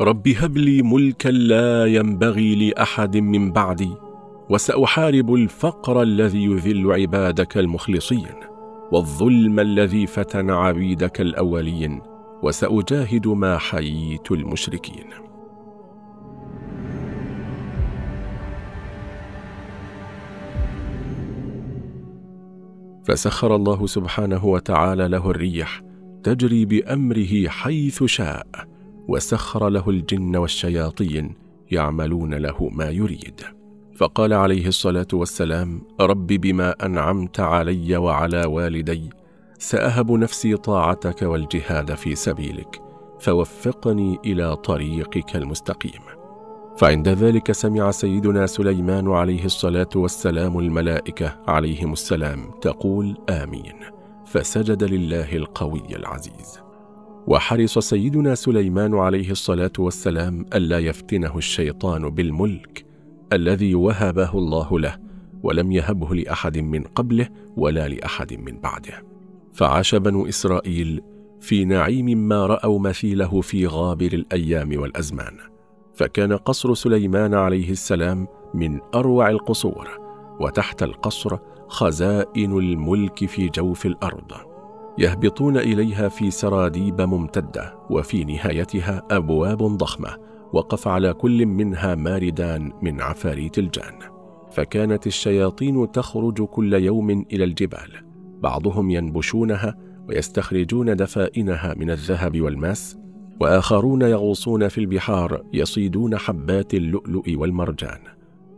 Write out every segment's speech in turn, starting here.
رب هب لي ملكا لا ينبغي لاحد من بعدي وساحارب الفقر الذي يذل عبادك المخلصين والظلم الذي فتن عبيدك الاولين وساجاهد ما حييت المشركين فسخر الله سبحانه وتعالى له الريح تجري بامره حيث شاء وسخر له الجن والشياطين يعملون له ما يريد فقال عليه الصلاه والسلام رب بما انعمت علي وعلى والدي ساهب نفسي طاعتك والجهاد في سبيلك فوفقني الى طريقك المستقيم فعند ذلك سمع سيدنا سليمان عليه الصلاه والسلام الملائكه عليهم السلام تقول امين فسجد لله القوي العزيز وحرص سيدنا سليمان عليه الصلاة والسلام ألا يفتنه الشيطان بالملك الذي وهبه الله له ولم يهبه لأحد من قبله ولا لأحد من بعده فعاش بنو إسرائيل في نعيم ما رأوا مثيله في غابر الأيام والأزمان فكان قصر سليمان عليه السلام من أروع القصور وتحت القصر خزائن الملك في جوف الأرض يهبطون إليها في سراديب ممتدة وفي نهايتها أبواب ضخمة وقف على كل منها ماردان من عفاريت الجان فكانت الشياطين تخرج كل يوم إلى الجبال بعضهم ينبشونها ويستخرجون دفائنها من الذهب والماس وآخرون يغوصون في البحار يصيدون حبات اللؤلؤ والمرجان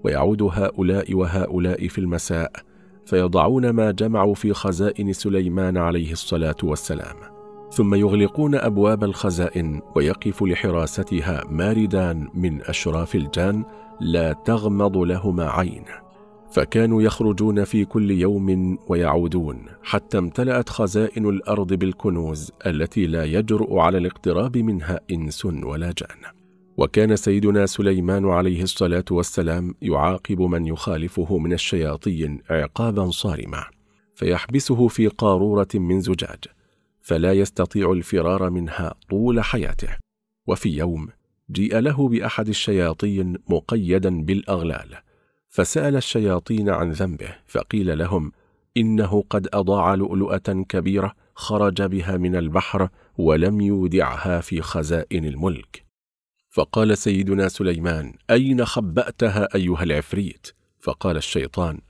ويعود هؤلاء وهؤلاء في المساء فيضعون ما جمعوا في خزائن سليمان عليه الصلاة والسلام ثم يغلقون أبواب الخزائن ويقف لحراستها ماردان من أشراف الجان لا تغمض لهما عين فكانوا يخرجون في كل يوم ويعودون حتى امتلأت خزائن الأرض بالكنوز التي لا يجرؤ على الاقتراب منها إنس ولا جان وكان سيدنا سليمان عليه الصلاة والسلام يعاقب من يخالفه من الشياطين عقابا صارما فيحبسه في قارورة من زجاج فلا يستطيع الفرار منها طول حياته وفي يوم جيء له بأحد الشياطين مقيدا بالأغلال فسأل الشياطين عن ذنبه فقيل لهم إنه قد أضاع لؤلؤة كبيرة خرج بها من البحر ولم يودعها في خزائن الملك فقال سيدنا سليمان أين خبأتها أيها العفريت؟ فقال الشيطان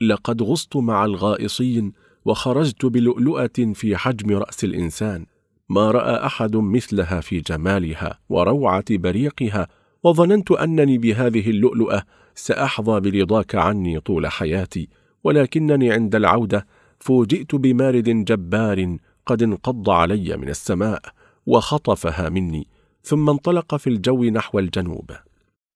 لقد غصت مع الغائصين وخرجت بلؤلؤة في حجم رأس الإنسان ما رأى أحد مثلها في جمالها وروعة بريقها وظننت أنني بهذه اللؤلؤة سأحظى برضاك عني طول حياتي ولكنني عند العودة فوجئت بمارد جبار قد انقض علي من السماء وخطفها مني ثم انطلق في الجو نحو الجنوب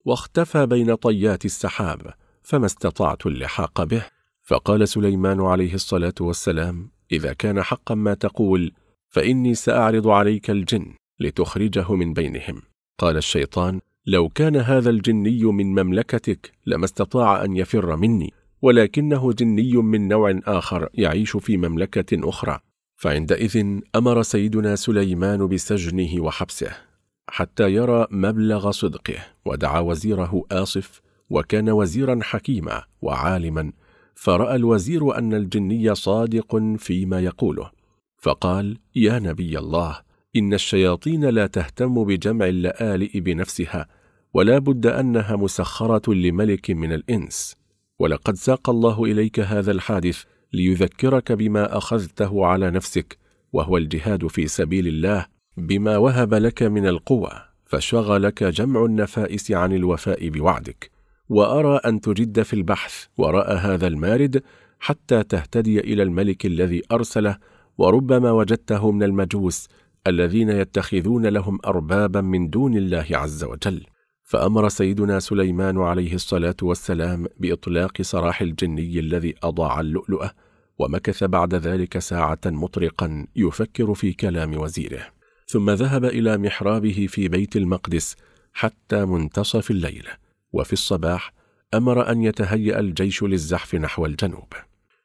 واختفى بين طيات السحاب فما استطعت اللحاق به فقال سليمان عليه الصلاة والسلام إذا كان حقا ما تقول فإني سأعرض عليك الجن لتخرجه من بينهم قال الشيطان لو كان هذا الجني من مملكتك لما استطاع أن يفر مني ولكنه جني من نوع آخر يعيش في مملكة أخرى فعندئذ أمر سيدنا سليمان بسجنه وحبسه حتى يرى مبلغ صدقه ودعا وزيره آصف وكان وزيرا حكيما وعالما فرأى الوزير أن الجني صادق فيما يقوله فقال يا نبي الله إن الشياطين لا تهتم بجمع اللآلئ بنفسها ولا بد أنها مسخرة لملك من الإنس ولقد ساق الله إليك هذا الحادث ليذكرك بما أخذته على نفسك وهو الجهاد في سبيل الله بما وهب لك من القوة فشغلك جمع النفائس عن الوفاء بوعدك وأرى أن تجد في البحث وراء هذا المارد حتى تهتدي إلى الملك الذي أرسله وربما وجدته من المجوس الذين يتخذون لهم أربابا من دون الله عز وجل فأمر سيدنا سليمان عليه الصلاة والسلام بإطلاق سراح الجني الذي أضاع اللؤلؤة ومكث بعد ذلك ساعة مطرقا يفكر في كلام وزيره ثم ذهب إلى محرابه في بيت المقدس حتى منتصف الليل وفي الصباح أمر أن يتهيأ الجيش للزحف نحو الجنوب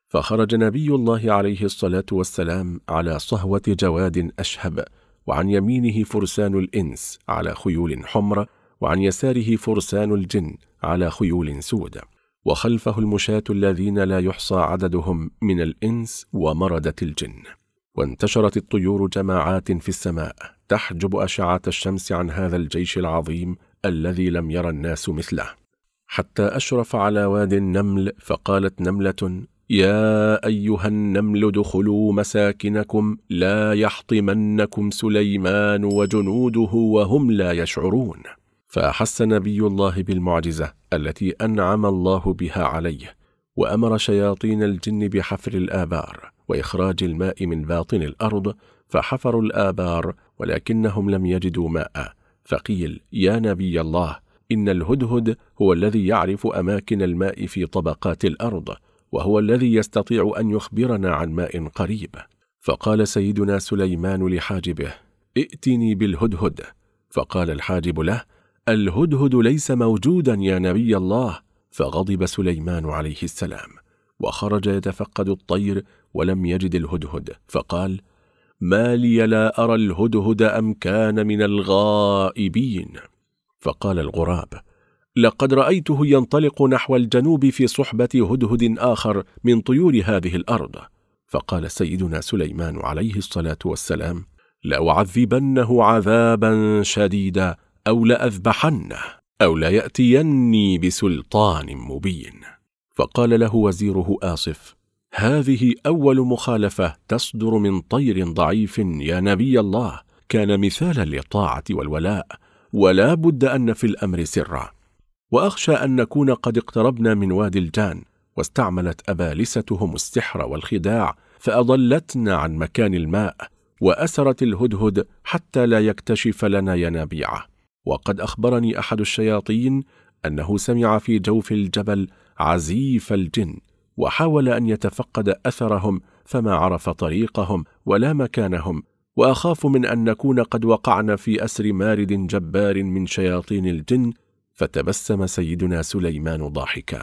فخرج نبي الله عليه الصلاة والسلام على صهوة جواد أشهب وعن يمينه فرسان الإنس على خيول حمر وعن يساره فرسان الجن على خيول سود وخلفه المشاة الذين لا يحصى عددهم من الإنس ومردة الجن وانتشرت الطيور جماعات في السماء تحجب أشعة الشمس عن هذا الجيش العظيم الذي لم يرى الناس مثله حتى أشرف على واد النمل فقالت نملة يا أيها النمل ادخلوا مساكنكم لا يحطمنكم سليمان وجنوده وهم لا يشعرون فأحس نبي الله بالمعجزة التي أنعم الله بها عليه وأمر شياطين الجن بحفر الآبار وإخراج الماء من باطن الأرض فحفروا الآبار ولكنهم لم يجدوا ماء فقيل يا نبي الله إن الهدهد هو الذي يعرف أماكن الماء في طبقات الأرض وهو الذي يستطيع أن يخبرنا عن ماء قريب فقال سيدنا سليمان لحاجبه ائتني بالهدهد فقال الحاجب له الهدهد ليس موجودا يا نبي الله فغضب سليمان عليه السلام وخرج يتفقد الطير ولم يجد الهدهد فقال ما لي لا أرى الهدهد أم كان من الغائبين فقال الغراب لقد رأيته ينطلق نحو الجنوب في صحبة هدهد آخر من طيور هذه الأرض فقال سيدنا سليمان عليه الصلاة والسلام لأعذبنه عذابا شديدا أو لأذبحنه أو ليأتيني بسلطان مبين فقال له وزيره آصف هذه أول مخالفة تصدر من طير ضعيف يا نبي الله كان مثالا للطاعة والولاء ولا بد أن في الأمر سرا وأخشى أن نكون قد اقتربنا من وادي الجان واستعملت أبالستهم السحر والخداع فأضلتنا عن مكان الماء وأسرت الهدهد حتى لا يكتشف لنا ينابيعه وقد أخبرني أحد الشياطين أنه سمع في جوف الجبل عزيف الجن وحاول ان يتفقد اثرهم فما عرف طريقهم ولا مكانهم واخاف من ان نكون قد وقعنا في اسر مارد جبار من شياطين الجن فتبسم سيدنا سليمان ضاحكا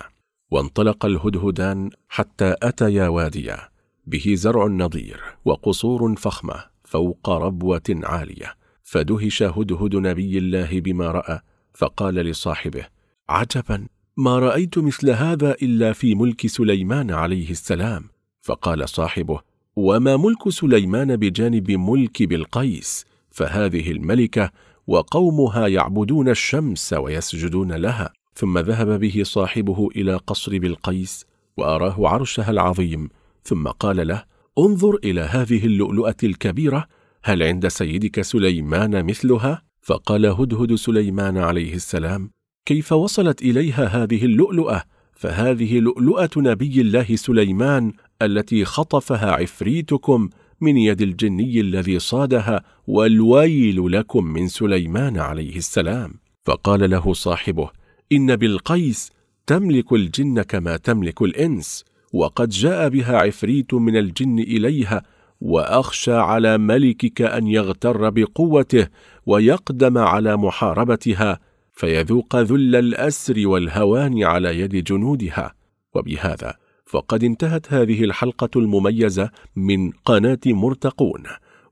وانطلق الهدهدان حتى اتيا واديا به زرع نضير وقصور فخمه فوق ربوه عاليه فدهش هدهد نبي الله بما راى فقال لصاحبه عجبا ما رأيت مثل هذا إلا في ملك سليمان عليه السلام فقال صاحبه وما ملك سليمان بجانب ملك بالقيس فهذه الملكة وقومها يعبدون الشمس ويسجدون لها ثم ذهب به صاحبه إلى قصر بالقيس وأراه عرشها العظيم ثم قال له انظر إلى هذه اللؤلؤة الكبيرة هل عند سيدك سليمان مثلها؟ فقال هدهد سليمان عليه السلام كيف وصلت إليها هذه اللؤلؤة فهذه لؤلؤة نبي الله سليمان التي خطفها عفريتكم من يد الجني الذي صادها والويل لكم من سليمان عليه السلام فقال له صاحبه إن بالقيس تملك الجن كما تملك الإنس وقد جاء بها عفريت من الجن إليها وأخشى على ملكك أن يغتر بقوته ويقدم على محاربتها فيذوق ذل الأسر والهوان على يد جنودها وبهذا فقد انتهت هذه الحلقة المميزة من قناة مرتقون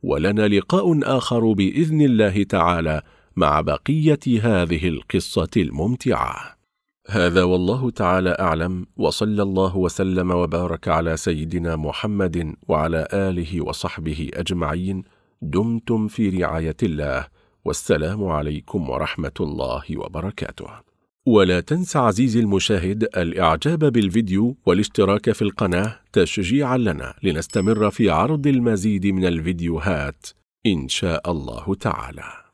ولنا لقاء آخر بإذن الله تعالى مع بقية هذه القصة الممتعة هذا والله تعالى أعلم وصلى الله وسلم وبارك على سيدنا محمد وعلى آله وصحبه أجمعين دمتم في رعاية الله والسلام عليكم ورحمة الله وبركاته ولا تنسى عزيزي المشاهد الإعجاب بالفيديو والاشتراك في القناة تشجيعا لنا لنستمر في عرض المزيد من الفيديوهات إن شاء الله تعالى